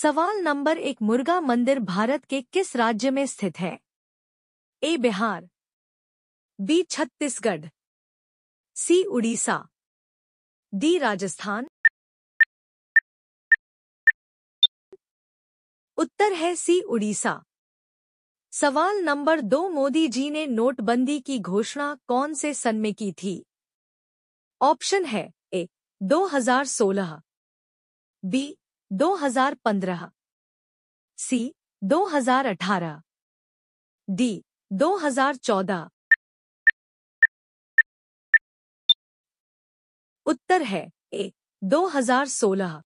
सवाल नंबर एक मुर्गा मंदिर भारत के किस राज्य में स्थित है A Bihar B Chhattisgarh C Orissa D Rajasthan उत्तर है सी उड़ीसा सवाल नंबर दो मोदी जी ने नोटबंदी की घोषणा कौन से सन में की थी ऑप्शन है ए 2016 बी 2015 सी 2018 डी 2014 उत्तर है ए 2016